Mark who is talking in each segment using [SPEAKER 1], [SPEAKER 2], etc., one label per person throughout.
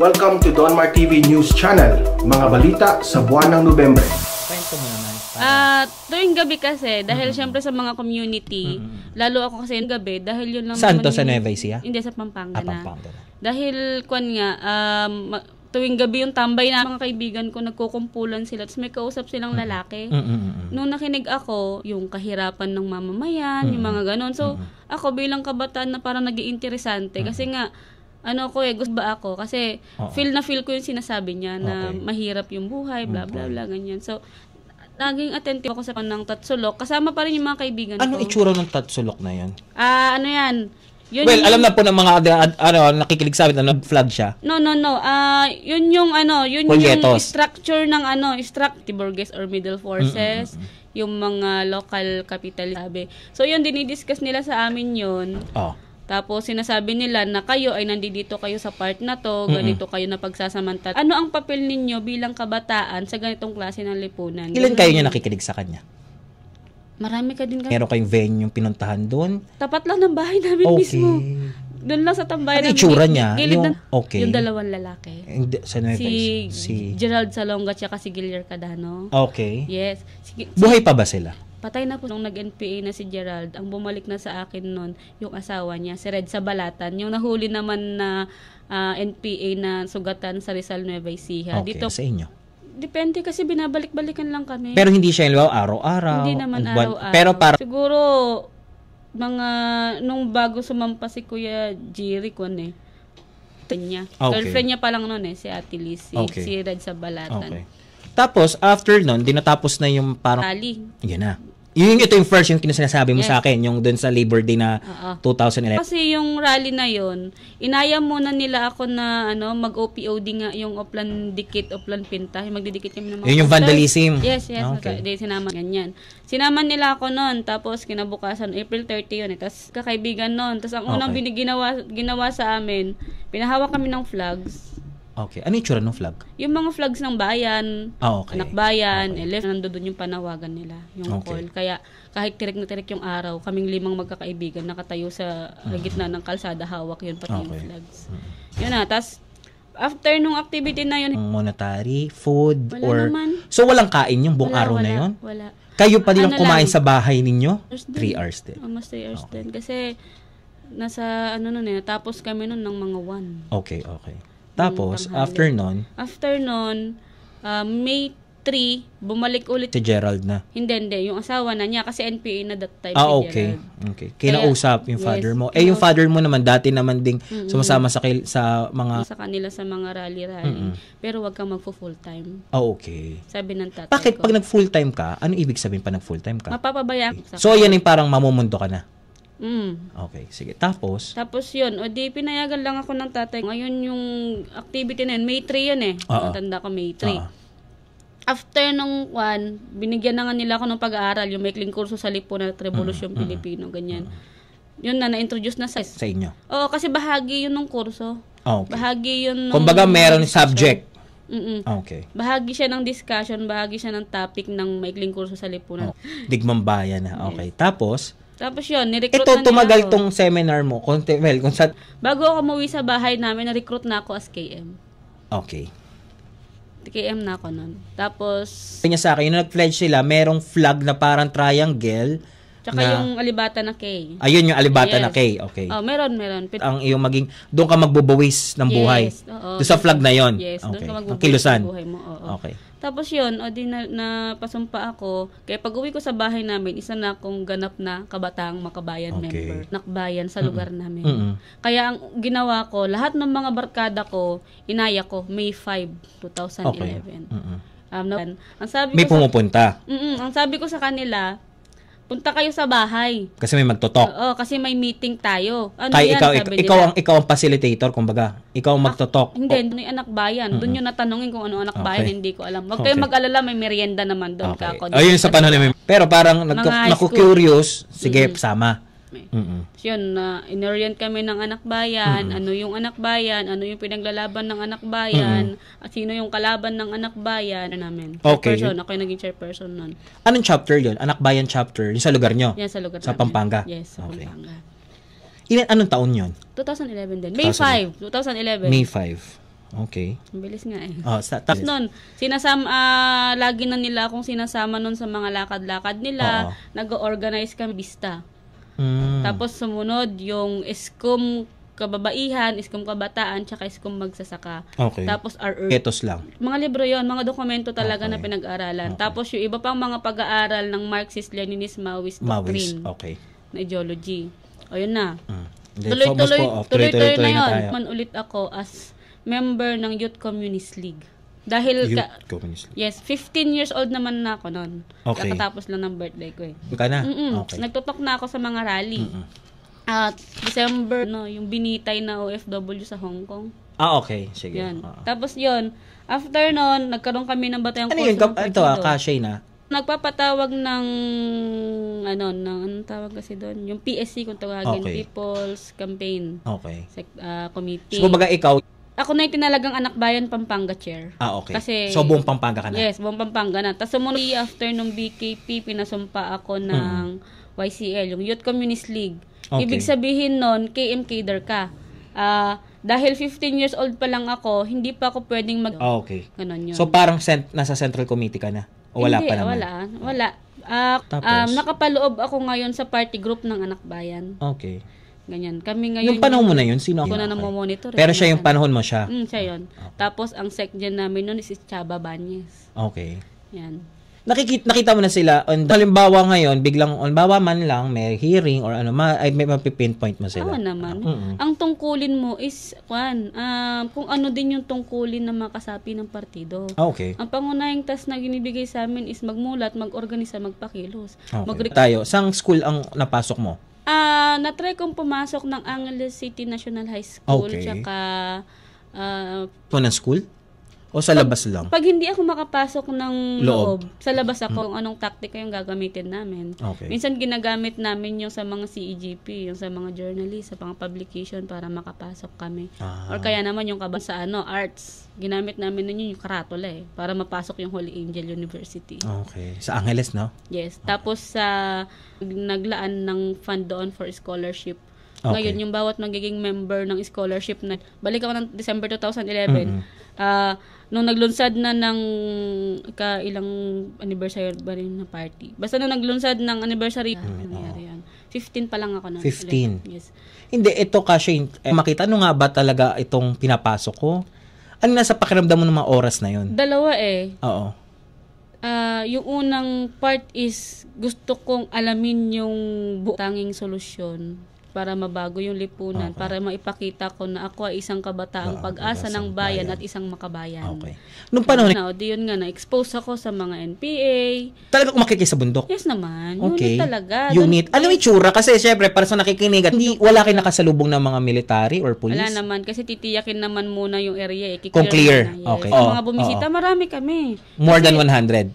[SPEAKER 1] Welcome to Donmar TV News Channel, mga balita sa buwan ng Nobyembre. At uh,
[SPEAKER 2] ah, tuwing gabi kasi dahil mm-hmm. syempre sa mga community, mm-hmm. lalo ako kasi yung gabi dahil yun lang Saan to sa Nueva Ecija? Hindi sa Pampanga, ah, Pampanga na. na. Dahil kwan nga um tuwing gabi yung tambay na mga kaibigan ko nagkukumpulan sila tapos may kausap silang mm-hmm. lalaki. Mm-hmm. Nung nakinig ako yung kahirapan ng mamamayan, mm-hmm. yung mga ganun. So mm-hmm. ako bilang kabataan na parang naging interesante mm-hmm. kasi nga ano ko eh, gusto ba ako? Kasi Oo. feel na feel ko yung sinasabi niya na Okay. mahirap yung buhay, bla bla bla, ganyan. So, naging attentive ako sa panang tatsulok. Kasama pa rin yung mga kaibigan ano ko. itsura
[SPEAKER 1] ng tatsulok na yan?
[SPEAKER 2] Ah, ano yan? Yun well, yung- alam na po
[SPEAKER 1] ng mga ad- ad- ano, nakikilig sa amin, ano, flag siya.
[SPEAKER 2] No, no, no. Ah, yun yung ano, yun yung structure ng ano, struct Tiburgues or Middle Forces, yung mga local capital sabi. So yun dinidiscuss nila sa amin yun. Oh. Tapos sinasabi nila na kayo ay nandito kayo sa part na to, ganito mm-hmm. kayo na pagsasamantala. Ano ang papel ninyo bilang kabataan sa ganitong klase ng lipunan? Ilan kayo niya
[SPEAKER 1] nakikinig sa kanya?
[SPEAKER 2] Marami ka din kayo. Meron
[SPEAKER 1] kayong venue yung pinuntahan doon?
[SPEAKER 2] Tapat lang ng bahay namin okay. mismo. Doon lang sa tambayan. Ano itsura niya? yung, ng, okay. yung dalawang lalaki.
[SPEAKER 1] And, si, si
[SPEAKER 2] Gerald Salonga at si Gillier Cadano. Okay. Yes. Si, si, Buhay pa ba sila? Patay na po nung nag-NPA na si Gerald. Ang bumalik na sa akin noon yung asawa niya, si Red Sabalatan. Yung nahuli naman na uh, ah, NPA na sugatan sa Rizal Nueva Ecija. Okay, Dito, sa inyo? depende kasi binabalik-balikan lang kami. Pero hindi
[SPEAKER 1] siya ilaw araw-araw. Hindi naman araw-araw. Pero para
[SPEAKER 2] siguro mga nung bago sumampa si Kuya Jiri kun eh. Niya. Okay. Girlfriend niya pa lang noon eh si Ate Lizzie, okay. si Red sa Balatan. Okay.
[SPEAKER 1] Tapos after noon, dinatapos na yung parang Tali. Yan na. Yung ito yung first yung sinasabi mo yes. sa akin, yung dun sa Labor Day na uh-uh. 2011.
[SPEAKER 2] Kasi yung rally na yon, inaya muna nila ako na ano, mag-OPOD nga yung Oplan Dikit, Oplan Pinta, yung magdidikit kami ng mga Yun yung vandalism. Yes, yes. Ah, okay. Di, sinama ganyan. sinaman nila ako noon, tapos kinabukasan, April 30 yun, eh, tapos kakaibigan noon. Tapos ang unang okay. biniginawa ginawa sa amin, pinahawak kami ng flags.
[SPEAKER 1] Okay. Ano yung tsura ng flag?
[SPEAKER 2] Yung mga flags ng bayan, ah, okay. anak bayan, okay. elef, nandoon yung panawagan nila, yung okay. call. Kaya kahit tirik na tirek yung araw, kaming limang magkakaibigan nakatayo sa uh-huh. gitna ng kalsada, hawak yun pati okay. yung flags. Uh-huh. Yun na, tas after nung activity na yun.
[SPEAKER 1] Monetary, food, wala or... Naman. So walang kain yung buong wala, araw wala, na yun? Wala, Kayo pa din ano ang kumain lang? sa bahay ninyo? 3 hours
[SPEAKER 2] din. Almost 3 hours okay. din. Kasi nasa ano nun eh, tapos kami nun ng mga
[SPEAKER 1] 1. Okay, okay. Tapos, ng after nun?
[SPEAKER 2] After nun, uh, May 3, bumalik ulit. Si Gerald na? Hindi, hindi. Yung asawa na niya kasi NPA na that time. Ah, okay.
[SPEAKER 1] Gerald. okay. Kinausap Kaya, yung father yes, mo. Eh, yung father mo naman, dati naman ding mm-hmm. sumasama sa, kil- sa mga... Sa
[SPEAKER 2] kanila sa mga rally-rally. Mm-hmm. Pero wag kang magfo-full time. Ah, okay. Sabi ng tatay Bakit ko. pag
[SPEAKER 1] nag-full time ka, ano ibig sabihin pa nag-full time ka?
[SPEAKER 2] Mapapabaya. Okay. So, yan
[SPEAKER 1] yung parang mamumundo ka na? Mm. Okay, sige. Tapos?
[SPEAKER 2] Tapos yun, o di pinayagan lang ako ng tatay. Ngayon yung activity na yun, May 3 yun eh. Uh-oh. Matanda ko, May 3. Uh-oh. After nung one, binigyan na nga nila ako ng pag-aaral, yung maikling kurso sa Lipunan at Revolusyon mm-hmm. Mm. Pilipino, ganyan. Mm-hmm. Yun na, na-introduce na sa... Sa inyo? Oo, kasi bahagi yun ng kurso. Ah, okay. Bahagi yun ng... Kumbaga meron subject. Mm-mm. Ah, okay. Bahagi siya ng discussion, bahagi siya ng topic ng maikling kurso sa lipunan. Oh,
[SPEAKER 1] digmang bayan na. Okay. Yes. Tapos?
[SPEAKER 2] Tapos yun, nirecruit Ito, na tumagal ako.
[SPEAKER 1] tong seminar mo. Konti, well, kung sa...
[SPEAKER 2] Bago ako umuwi sa bahay namin, na-recruit na ako as KM. Okay. KM na ako nun. Tapos...
[SPEAKER 1] niya sa akin, yung nag-pledge sila, merong flag na parang triangle Tsaka na, yung
[SPEAKER 2] alibata na K.
[SPEAKER 1] Ayun yung alibata yes. na K. Okay. Oh,
[SPEAKER 2] meron, meron. Pit- ang
[SPEAKER 1] iyong maging, doon ka magbubawis ng yes, buhay. Oo. Doon sa flag na yon. Yes, okay. doon ka magbubawis ng buhay mo. Oo. Okay.
[SPEAKER 2] Tapos yun, o di na, pasumpa ako. Kaya pag uwi ko sa bahay namin, isa na akong ganap na kabataang makabayan okay. member. Nakbayan sa Mm-mm. lugar namin. Mm-mm. Kaya ang ginawa ko, lahat ng mga barkada ko, inaya ko May 5, 2011. Okay. Mm-mm. Um, no, ang sabi May ko
[SPEAKER 1] pumupunta.
[SPEAKER 2] Sa, mm, ang sabi ko sa kanila, punta kayo sa bahay.
[SPEAKER 1] Kasi may magtotalk.
[SPEAKER 2] Oo, kasi may meeting tayo. Ano Kaya yan, ikaw, sabi ikaw, ikaw, ang,
[SPEAKER 1] ikaw ang facilitator, kumbaga. Ikaw ang ah, magtotalk.
[SPEAKER 2] Hindi, oh. doon yung anak bayan. Doon yung natanungin kung ano anak Okay. bayan, hindi ko alam. Huwag kayong Okay. mag-alala, may merienda naman doon. Okay. Ayun sa panahon
[SPEAKER 1] namin. Pero parang nagka- high school. naku-curious, sige, sama kami. Mm-hmm.
[SPEAKER 2] So, yun, na uh, inorient kami ng anak bayan, mm-hmm. ano yung anak bayan, ano yung pinaglalaban ng anak bayan, mm-hmm. at sino yung kalaban ng anak bayan ano namin. Okay. Chairperson, ako yung naging chairperson nun.
[SPEAKER 1] Anong chapter yun? Anak bayan chapter? Yung sa lugar nyo? Yan, yeah, sa lugar Sa namin. Pampanga?
[SPEAKER 2] Yes, sa okay. Pampanga.
[SPEAKER 1] Ilan, anong taon yon?
[SPEAKER 2] 2011 din. May 2000. 5, 2011. May
[SPEAKER 1] 5. Okay.
[SPEAKER 2] Mabilis nga eh. Oh, sa tapos noon, sinasama uh, lagi na nila akong sinasama noon sa mga lakad-lakad nila. Uh-oh. Nag-organize kami bista. Mm. Tapos sumunod yung iskom kababaihan, iskom kabataan, tsaka iskom magsasaka. Okay. Tapos RR. Ketos lang. Mga libro yon mga dokumento talaga okay. na pinag-aralan. Okay. Tapos yung iba pang mga pag-aaral ng Marxist-Leninism, Maoist, Mawis, okay. na ideology. O yun na.
[SPEAKER 1] Mm. Oh, tuloy-tuloy tuloy, tuloy, tuloy, tuloy, tuloy, tuloy, tuloy na yun. Manulit
[SPEAKER 2] ako as member ng Youth Communist League. Dahil, ka, yes, 15 years old naman na ako noon. Okay. Kakatapos lang ng birthday ko eh. Ka na? Mm-mm. Okay. Nagtutok na ako sa mga rally. Mm-mm. At December, no, yung binitay na OFW sa Hong Kong.
[SPEAKER 1] Ah, okay. Sige. Yan. Uh-huh.
[SPEAKER 2] Tapos yun, after noon, nagkaroon kami ng batayang ano yun? ito, ah, kashay na? Nagpapatawag ng, ano, ng, anong tawag kasi doon? Yung PSC, kung tawagin, okay. People's Campaign. Okay. Sec- uh, committee. So, kumbaga ikaw, ako na yung tinalagang anak bayan Pampanga chair. Ah, okay. Kasi, so, buong
[SPEAKER 1] Pampanga ka na? Yes,
[SPEAKER 2] buong Pampanga na. Tapos sumunod after nung BKP, pinasumpa ako ng hmm. YCL, yung Youth Communist League. Okay. Ibig sabihin nun, KM Cader ka. Ah, uh, dahil 15 years old pa lang ako, hindi pa ako pwedeng mag... Oh, okay. Ganun yun. So parang
[SPEAKER 1] cent- nasa central committee ka na? O wala hindi, pa naman? wala.
[SPEAKER 2] Wala. Uh, Tapos? um, nakapaloob ako ngayon sa party group ng anak bayan. Okay. Ganyan. Kami ngayon... Yung panahon mo na yun, sino ako? Ako na namomonitor. Pero eh. siya yung
[SPEAKER 1] panahon mo siya?
[SPEAKER 2] Mm, siya yun. Okay. Tapos, ang sec gen namin nun is Chaba Banyes. Okay. Yan. Nakikita,
[SPEAKER 1] nakita mo na sila, on the, halimbawa ngayon, biglang, on halimbawa man lang, may hearing or ano, ma, ay, may mapipinpoint mo sila. Oo naman. Ah, mm
[SPEAKER 2] Ang tungkulin mo is, kwan, um, kung ano din yung tungkulin ng mga kasapi ng partido. Ah, okay. Ang pangunahing task na ginibigay sa amin is magmulat, mag-organisa, magpakilos. Okay. Mag- Tayo,
[SPEAKER 1] saan school ang napasok mo?
[SPEAKER 2] uh, na-try kong pumasok ng Angeles City National High School. Okay. Tsaka... Uh,
[SPEAKER 1] ah, to school? O sa labas lang?
[SPEAKER 2] Pag hindi ako makapasok ng loob, loob sa labas ako, mm. anong taktika yung gagamitin namin. Okay. Minsan ginagamit namin yung sa mga CEGP, yung sa mga journalist, sa mga publication para makapasok kami. Ah. Or kaya naman yung kaban sa ano, arts. Ginamit namin nun yun yung karatula eh, para mapasok yung Holy Angel University. Okay.
[SPEAKER 1] Sa Angeles, no?
[SPEAKER 2] Yes. Okay. Tapos sa uh, naglaan ng fund doon for scholarship Okay. Ngayon, yung bawat magiging member ng scholarship na, balik ako ng December 2011, mm-hmm. uh, nung naglunsad na ng kailang anniversary ba rin na party. Basta nung naglunsad ng anniversary, mm, ano nangyari yan? 15 pa lang ako na. 15? 11. Yes.
[SPEAKER 1] Hindi, ito kasi, eh, makita, ano nga ba talaga itong pinapasok ko? Ano nasa pakiramdam mo ng mga oras na yon?
[SPEAKER 2] Dalawa eh. Oo. Uh, yung unang part is gusto kong alamin yung tanging solusyon para mabago yung lipunan, okay. para maipakita ko na ako ay isang kabataang pag-asa ng bayan, bayan at isang makabayan. Okay. Nung panahon na, di yun nga, na-expose ako sa mga NPA.
[SPEAKER 1] Talaga umakit sa bundok? Yes
[SPEAKER 2] naman. Okay. Unit talaga. Unit.
[SPEAKER 1] ano yung tsura? Kasi syempre, para sa nakikinig, hindi, wala kayo nakasalubong ng mga military or police? Wala
[SPEAKER 2] naman, kasi titiyakin naman muna yung area. Eh. Kung clear. Na, yes. Okay. oh, mga bumisita, oh, marami kami.
[SPEAKER 1] More kasi, than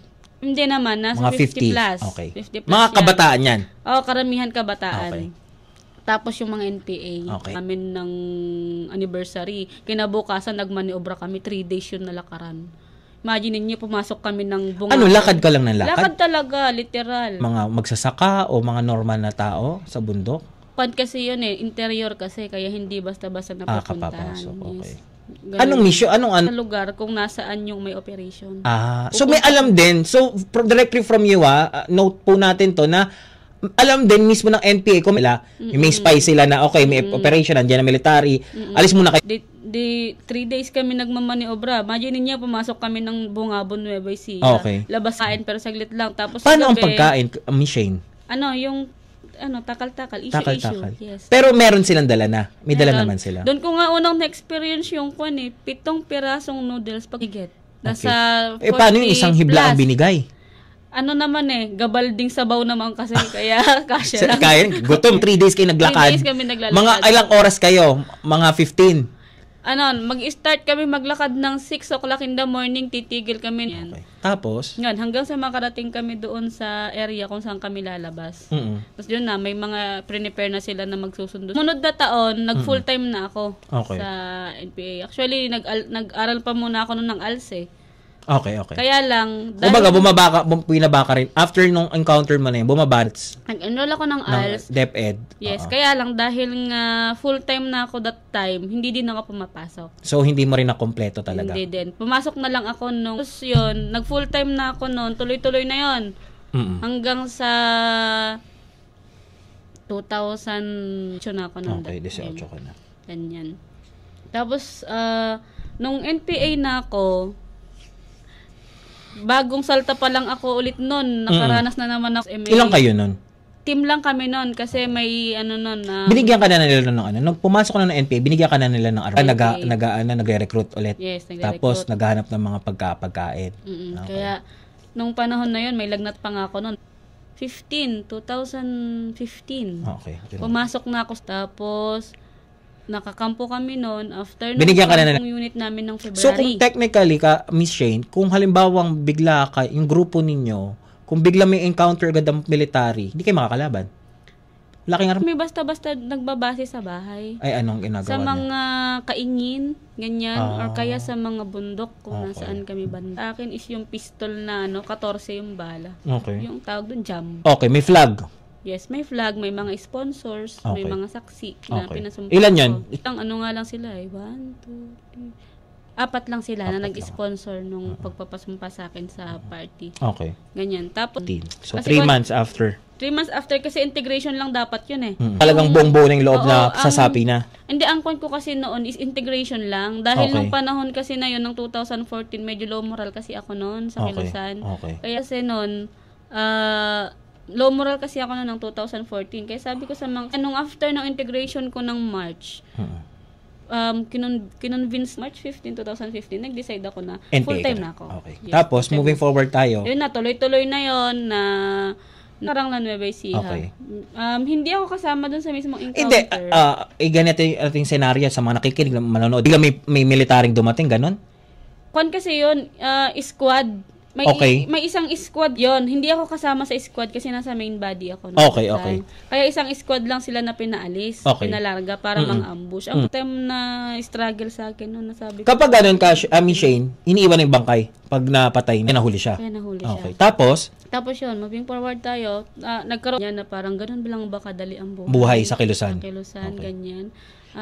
[SPEAKER 1] 100?
[SPEAKER 2] Hindi naman, nasa mga 50, 50 plus. Okay. 50 plus Mga yan. kabataan yan? Oo, oh, karamihan kabataan. Okay. Tapos yung mga NPA. Okay. Amin ng anniversary. Kinabukasan, nagmaniobra kami. 3 days yung nalakaran. Imagine niyo pumasok kami ng bunga. Ano, lakad ka lang ng lakad? Lakad talaga, literal. Mga
[SPEAKER 1] magsasaka o mga normal na tao sa bundok?
[SPEAKER 2] Kwan kasi yun eh, interior kasi, kaya hindi basta-basta ah, napapuntahan. Ah, okay. Yes. Ganun. Anong issue? Anong an- lugar kung nasaan yung may operation.
[SPEAKER 1] Ah, so may alam din. So directly from you ah, ah, note po natin to na alam din mismo ng NPA kung nila, mm-hmm. may spy sila na okay, may mm-hmm. operation, nandiyan na military, mm-hmm. alis muna kayo. Di,
[SPEAKER 2] di, three days kami nagmamaniobra. Imagine niya, pumasok kami ng Bungabon, Nueva Ecija. Ah, okay. Labas kain, pero saglit lang. Tapos Paano gabi, ang pagkain, Miss um, Shane? Ano, yung ano, takal-takal, issue, takal-takal. Yes. Pero meron
[SPEAKER 1] silang dala na. May meron. dala naman sila. Doon
[SPEAKER 2] ko nga unang na-experience yung kwan eh, pitong pirasong noodles pag get. Nasa okay. Eh, paano yung isang hibla ang binigay? ano naman eh, gabalding sabaw naman kasi kaya kasya lang. Kaya, gutom.
[SPEAKER 1] 3 days kayo naglakad. 3 days kami naglalakad. Mga ilang oras kayo? Mga 15?
[SPEAKER 2] Ano, mag-start kami maglakad ng 6 o'clock in the morning, titigil kami. Okay. Tapos? Yan, hanggang sa makarating kami doon sa area kung saan kami lalabas. Mm-hmm. Tapos yun na, may mga prepare na sila na magsusundo. Munod na taon, nag full time na ako okay. sa NPA. Actually, nag- aral pa muna ako noon ng ALS eh.
[SPEAKER 1] Okay, okay. Kaya
[SPEAKER 2] lang... Dahil, Kumbaga, bumaba
[SPEAKER 1] ka, pinaba ka rin. After nung encounter mo na yun, bumaba.
[SPEAKER 2] Nag-enroll ako ng, ng ALS. DepEd. Yes, uh-huh. kaya lang dahil nga full-time na ako that time, hindi din ako pumapasok.
[SPEAKER 1] So, hindi mo rin nakompleto talaga? Hindi
[SPEAKER 2] din. Pumasok na lang ako nung... Tapos yun, nag-full-time na ako noon, tuloy-tuloy na yun. Mm-mm. Hanggang sa... 2000 na ako nung Okay, 18 ka na. Ganyan. Tapos, uh, nung NPA na ako, Bagong salta pa lang ako ulit noon. Nakaranas mm. na naman ako. Eh, MA. Ilang kayo noon? Team lang kami noon kasi may ano noon na um, Binigyan ka
[SPEAKER 1] na nila ng ano? Nung pumasok ka na ng NPA, binigyan ka na nila ng araw. Naga, naga, ano, nagre-recruit ulit.
[SPEAKER 2] Yes, nagre-recruit. Tapos,
[SPEAKER 1] naghahanap ng mga pagka, Okay.
[SPEAKER 2] Kaya, nung panahon na yun, may lagnat pa nga ako noon. 15, 2015. Okay. Pumasok na ako. Tapos, nakakampo kami noon after Binigyan ka na ng unit namin ng February. So kung
[SPEAKER 1] technically ka Miss Shane, kung halimbawa bigla ka yung grupo ninyo, kung bigla may encounter agad ang military, hindi kayo makakalaban.
[SPEAKER 2] Laking nga Kami basta-basta nagbabase sa bahay. Ay,
[SPEAKER 1] anong ginagawa Sa mga niya?
[SPEAKER 2] kaingin, ganyan, oh. or kaya sa mga bundok kung okay. nasaan kami banda. Akin is yung pistol na ano, 14 yung bala. Okay. Yung tawag doon, jam. Okay, may flag. Yes, may flag, may mga sponsors, okay. may mga saksi na okay. pinasumpa. Ilan yan? Ko. Ang ano nga lang sila eh. One, two, three. Apat lang sila Apat na nag-sponsor nung uh-huh. pagpapasumpa sa akin sa party. Okay. Ganyan. Tapos, so, three kung, months after. Three months after kasi integration lang dapat yun eh. hmm Talagang buong
[SPEAKER 1] buo ng loob Oo, na sasapi na.
[SPEAKER 2] Hindi, ang point ko kasi noon is integration lang. Dahil okay. nung panahon kasi na yun, ng 2014, medyo low moral kasi ako noon sa okay. Kilusan. Okay. Kaya kasi noon, ah... Uh, low moral kasi ako na ng 2014. Kaya sabi ko sa mga, anong after ng integration ko ng March, hmm. um, kinun- kinonvince March 15, 2015, nag-decide ako na full-time na. ako. Okay. Yes,
[SPEAKER 1] Tapos, full moving forward tayo. Yun
[SPEAKER 2] na, tuloy-tuloy na yon na Narang La Nueva Okay. Um, hindi ako kasama dun sa mismong ah, encounter. Hindi, ah,
[SPEAKER 1] uh, uh, ganito yung ating senaryo sa mga nakikinig, manonood. Hindi may, may militaring dumating, ganun?
[SPEAKER 2] Kwan kasi yun, uh, squad may, okay. may isang squad yon Hindi ako kasama sa squad kasi nasa main body ako. Okay, time. okay. Kaya isang squad lang sila na pinaalis. Okay. Pinalarga para mm mang-ambush. Ang mm time na struggle sa akin noon, nasabi ko. Kapag ganun
[SPEAKER 1] ka, I mean Shane, iniiwan ng bangkay pag napatay, niya, nahuli siya. Kaya nahuli okay. siya. Tapos?
[SPEAKER 2] Tapos yon, moving forward tayo, uh, nagkaroon niya na parang ganun bilang baka dali ang buhay. Buhay sa kilusan. Sa kilusan, okay. ganyan.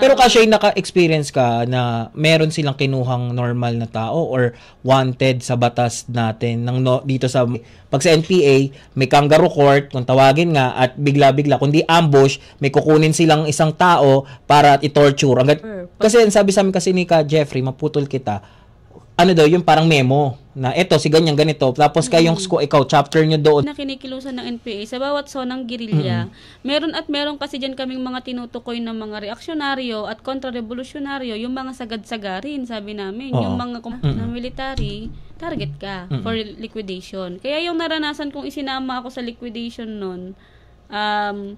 [SPEAKER 2] Pero kasi
[SPEAKER 1] naka-experience ka na meron silang kinuhang normal na tao or wanted sa batas natin ng no, dito sa pag sa NPA, may kangaroo court kung tawagin nga at bigla-bigla kundi ambush, may kukunin silang isang tao para i-torture. Hanggat, kasi sabi sa amin kasi ni ka Jeffrey, maputol kita ano daw, yung parang memo na eto si ganyan ganito tapos mm-hmm. kayong mm. Mm-hmm. ikaw chapter nyo doon na
[SPEAKER 2] kinikilusan ng NPA sa bawat sonang girilya mm. Mm-hmm. meron at meron kasi diyan kaming mga tinutukoy ng mga reaksyonaryo at kontrarevolusyonaryo yung mga sagad-sagarin sabi namin Oo. yung mga mm. Mm-hmm. na military target ka mm. for liquidation kaya yung naranasan kong isinama ako sa liquidation noon um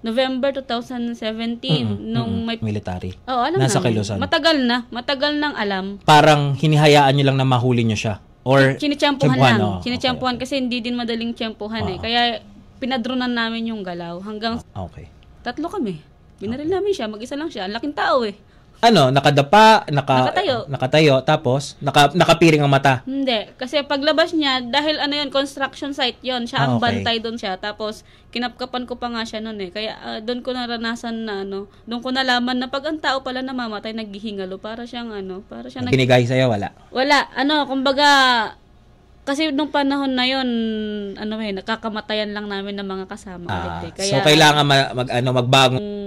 [SPEAKER 2] November 2017 mm-hmm. nung may
[SPEAKER 1] military. Oo,
[SPEAKER 2] oh, alam Nasa namin. Kilosan. Matagal na, matagal nang alam.
[SPEAKER 1] Parang hinihayaan niyo lang na mahuli niyo siya or chinechampuhan lang. Oh,
[SPEAKER 2] chinechampuhan okay, kasi hindi din madaling tiyempuhan uh-huh. eh. Ah. Kaya pinadronan namin yung galaw hanggang ah, Okay. Tatlo kami. Binaril okay. namin siya, mag-isa lang siya. Ang laking tao eh
[SPEAKER 1] ano, nakadapa, naka, nakatayo. nakatayo, tapos naka, nakapiring ang mata.
[SPEAKER 2] Hindi. Kasi paglabas niya, dahil ano yun, construction site yon siya ang ah, okay. bantay doon siya. Tapos, kinapkapan ko pa nga siya noon eh. Kaya uh, ah, doon ko naranasan na ano, doon ko nalaman na pag ang tao pala namamatay, naghihingalo. Para siyang ano, para siya nag... Ginigay sa'yo, wala? Wala. Ano, kumbaga, kasi nung panahon na yon ano eh, nakakamatayan lang namin ng mga kasama. Ah, eh. Kaya, so, kailangan
[SPEAKER 1] mag, mag, ano, magbagong...
[SPEAKER 2] Um,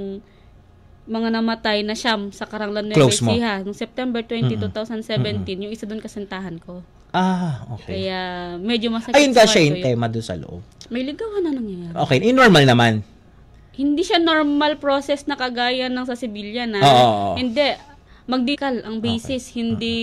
[SPEAKER 2] mga namatay na siyam sa Karanglan Nueva Ecija noong September 20, Mm-mm. 2017. Mm-mm. Yung isa doon kasintahan ko.
[SPEAKER 1] Ah, okay.
[SPEAKER 2] Kaya medyo masakit. Ayun ba siya yung tema doon sa loob? May ligawan na nangyayari. Okay,
[SPEAKER 1] yung normal naman.
[SPEAKER 2] Hindi siya normal process na kagaya ng sa Sibilya na. Oo, oo, oo. Hindi. Magdikal ang basis. Okay. Hindi...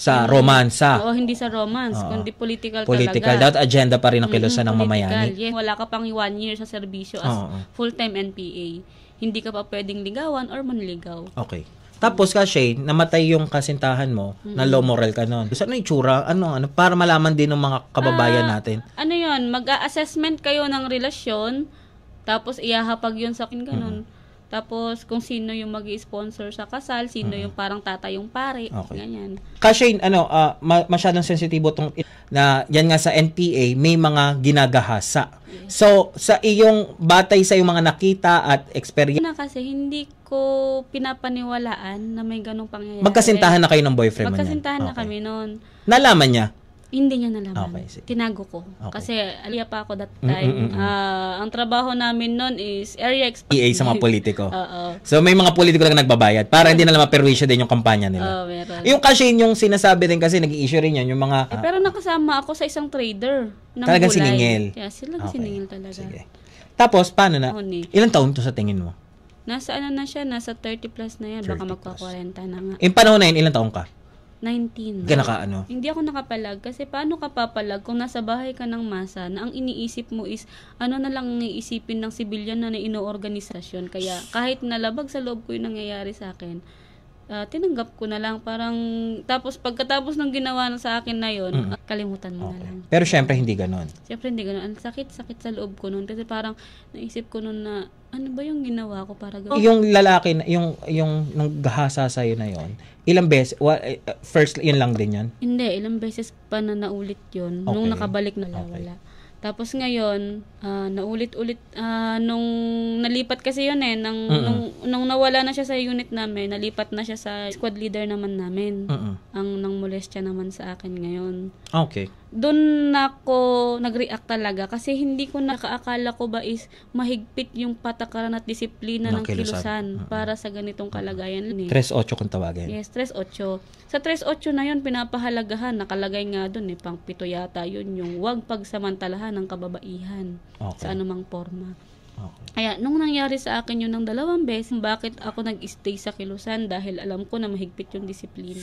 [SPEAKER 1] Sa hindi, romansa. Oo,
[SPEAKER 2] hindi sa romance, oo. kundi political, political talaga. Political.
[SPEAKER 1] agenda pa rin ang kilusan mm-hmm, ng mamayani.
[SPEAKER 2] Yes. Wala ka pang one year sa serbisyo as oo, oo. full-time NPA hindi ka pa pwedeng ligawan or manligaw.
[SPEAKER 1] Okay. Tapos ka, Shane, namatay yung kasintahan mo, mm-hmm. na low moral ka nun. So, ano yung tsura? Ano, ano? Para malaman din ng mga kababayan ah, natin.
[SPEAKER 2] Ano yon Mag-assessment kayo ng relasyon, tapos iyahapag yun sa akin ganun. Mm-hmm. Tapos, kung sino yung mag sponsor sa kasal, sino mm. yung parang tatay yung pare, okay. ganyan.
[SPEAKER 1] Kasi, ano, uh, masyadong sensitibo tong na yan nga sa NPA, may mga ginagahasa. Yes. So, sa iyong batay sa iyong mga nakita at experience... Na
[SPEAKER 2] kasi, hindi ko pinapaniwalaan na may ganong pangyayari. Magkasintahan na kayo ng boyfriend mo Magkasintahan na okay. kami noon.
[SPEAKER 1] Nalaman niya?
[SPEAKER 2] Hindi niya nalaman. Okay, sige. Tinago ko. Okay. Kasi aliya pa ako that mm, mm, time. mm mm Uh, ang trabaho namin noon is area executive. EA sa mga politiko. Oo. So
[SPEAKER 1] may mga politiko lang nagbabayad para hindi na lang maperwisyo din yung kampanya nila. Oh, meron. Yung cash yung sinasabi din kasi nag-issue rin yan yung mga... Eh, pero
[SPEAKER 2] nakasama ako sa isang trader ng Talagang gulay. siningil. Yeah, sila okay. siningil talaga. Sige.
[SPEAKER 1] Tapos, paano na? Honey. Ilang taon to sa tingin mo?
[SPEAKER 2] Nasa ano na siya? Nasa 30 plus na yan. Baka magpa-40 na nga. Yung panahon na yun, ilang taon ka? 19. Hindi ka ano? Hindi ako nakapalag. Kasi paano ka papalag kung nasa bahay ka ng masa na ang iniisip mo is ano na lang iisipin ng sibilyan na na inoorganisasyon. Kaya kahit nalabag sa loob ko yung nangyayari sa akin, uh, tinanggap ko na lang parang tapos pagkatapos ng ginawa na sa akin na yon mm-hmm. Ah, kalimutan mo okay. na lang pero syempre hindi ganoon syempre hindi ganoon ang sakit sakit sa loob ko noon kasi parang naisip ko noon na ano ba yung ginawa ko para gawin? Yung lalaki,
[SPEAKER 1] yung, yung naghahasa sa'yo na yon ilang beses, well, eh, first, yun lang din yan?
[SPEAKER 2] Hindi, ilang beses pa na naulit yon okay. Nung nakabalik na lang, okay. wala. Tapos ngayon, uh, naulit-ulit uh, nung nalipat kasi 'yon eh nang uh-uh. nung, nung nawala na siya sa unit namin, nalipat na siya sa squad leader naman namin. Uh-uh. Ang nang molestya naman sa akin ngayon. Ah, okay doon na ako nag-react talaga kasi hindi ko nakaakala ko ba is mahigpit yung patakaran at disiplina ng, ng kilusan ah. uh-huh. para sa ganitong kalagayan. Uh-huh. Eh. 3.8 kung tawagin. Yes, 3.8. Sa 3.8 na yun, pinapahalagahan. Nakalagay nga doon, eh, pang pito yata yun, yung wag pagsamantalahan ng kababaihan okay. sa anumang forma. Okay. Kaya, nung nangyari sa akin yun ng dalawang beses, bakit ako nag-stay sa kilusan dahil alam ko na mahigpit yung disiplina.